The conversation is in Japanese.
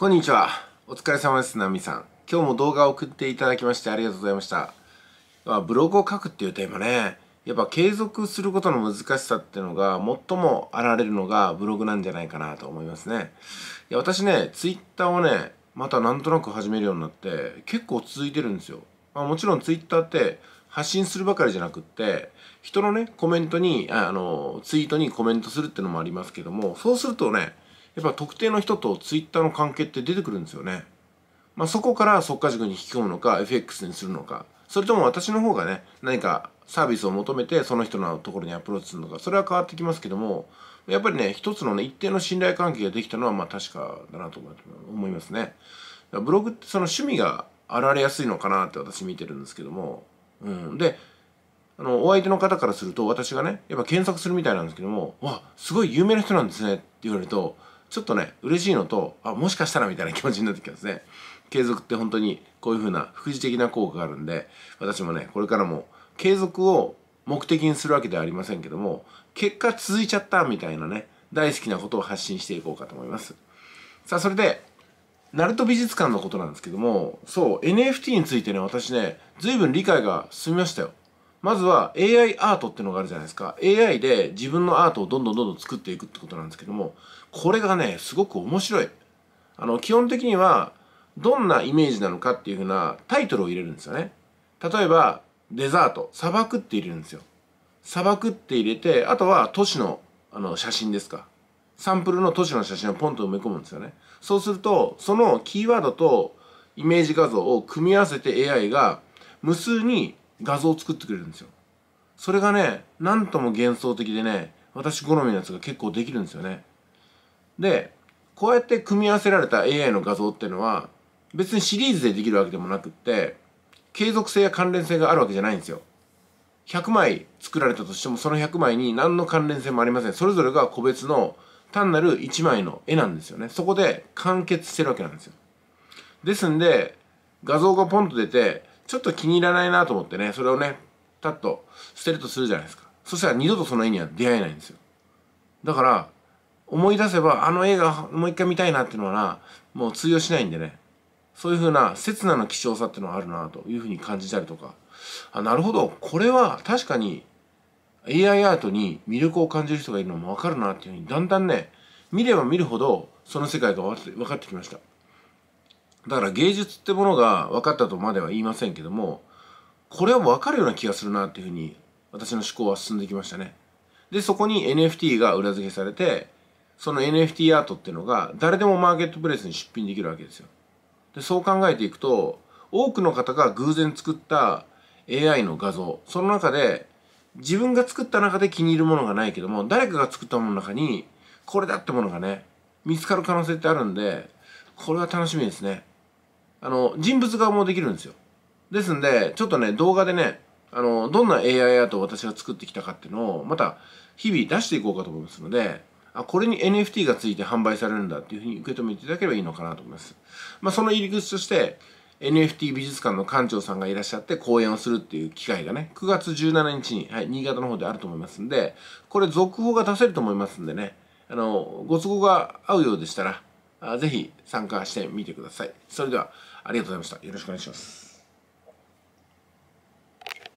こんにちは。お疲れ様です、ナミさん。今日も動画を送っていただきましてありがとうございました。まあ、ブログを書くっていうテーマね、やっぱ継続することの難しさっていうのが最も現れるのがブログなんじゃないかなと思いますね。いや、私ね、ツイッターをね、またなんとなく始めるようになって結構続いてるんですよ。まあ、もちろんツイッターって発信するばかりじゃなくって人のねコメントにあのツイートにコメントするってのもありますけどもそうするとねやっぱ特定の人とツイッターの関係って出てくるんですよね。まあ、そこから即価塾に引き込むのか FX にするのかそれとも私の方がね何かサービスを求めてその人のところにアプローチするのかそれは変わってきますけどもやっぱりね一つのね一定の信頼関係ができたのはまあ確かだなと思いますね。ブログってその趣味が現れやすいのかなって私見てるんですけども、うん、であのお相手の方からすると私がねやっぱ検索するみたいなんですけども「わすごい有名な人なんですね」って言われるとちょっとね嬉しいのとあもしかしたらみたいな気持ちになってきますね継続って本当にこういう風な副次的な効果があるんで私もねこれからも継続を目的にするわけではありませんけども結果続いちゃったみたいなね大好きなことを発信していこうかと思いますさあそれで鳴門美術館のことなんですけどもそう NFT についてね私ね随分理解が進みましたよまずは AI アートっていうのがあるじゃないですか。AI で自分のアートをどんどんどんどん作っていくってことなんですけども、これがね、すごく面白い。あの、基本的には、どんなイメージなのかっていうふうなタイトルを入れるんですよね。例えば、デザート、砂漠って入れるんですよ。砂漠って入れて、あとは都市の、あの、写真ですか。サンプルの都市の写真をポンと埋め込むんですよね。そうすると、そのキーワードとイメージ画像を組み合わせて AI が無数に画像を作ってくれるんですよ。それがね、なんとも幻想的でね、私好みのやつが結構できるんですよね。で、こうやって組み合わせられた AI の画像っていうのは、別にシリーズでできるわけでもなくって、継続性や関連性があるわけじゃないんですよ。100枚作られたとしても、その100枚に何の関連性もありません。それぞれが個別の単なる1枚の絵なんですよね。そこで完結してるわけなんですよ。ですんで、画像がポンと出て、ちょっと気に入らないなと思ってね、それをね、たっと捨てるとするじゃないですか。そしたら二度とその絵には出会えないんですよ。だから、思い出せば、あの映画もう一回見たいなっていうのはな、もう通用しないんでね。そういうふうな、刹那の希少さっていうのはあるなというふうに感じたりとか。あ、なるほど。これは確かに AI アートに魅力を感じる人がいるのもわかるなっていうふうに、だんだんね、見れば見るほど、その世界が分かってきました。だから芸術ってものが分かったとまでは言いませんけどもこれは分かるような気がするなっていうふうに私の思考は進んできましたねでそこに NFT が裏付けされてその NFT アートっていうのが誰でもマーケットプレイスに出品できるわけですよでそう考えていくと多くの方が偶然作った AI の画像その中で自分が作った中で気に入るものがないけども誰かが作ったものの中にこれだってものがね見つかる可能性ってあるんでこれは楽しみですねあの、人物画もできるんですよ。ですんで、ちょっとね、動画でね、あの、どんな AI アートを私が作ってきたかっていうのを、また日々出していこうかと思いますので、あ、これに NFT がついて販売されるんだっていうふうに受け止めていただければいいのかなと思います。まあ、その入り口として、NFT 美術館の館長さんがいらっしゃって講演をするっていう機会がね、9月17日に、はい、新潟の方であると思いますんで、これ続報が出せると思いますんでね、あの、ご都合が合うようでしたら、ぜひ参加してみてください。それでは、ありがとうございました。よろしくお願いします。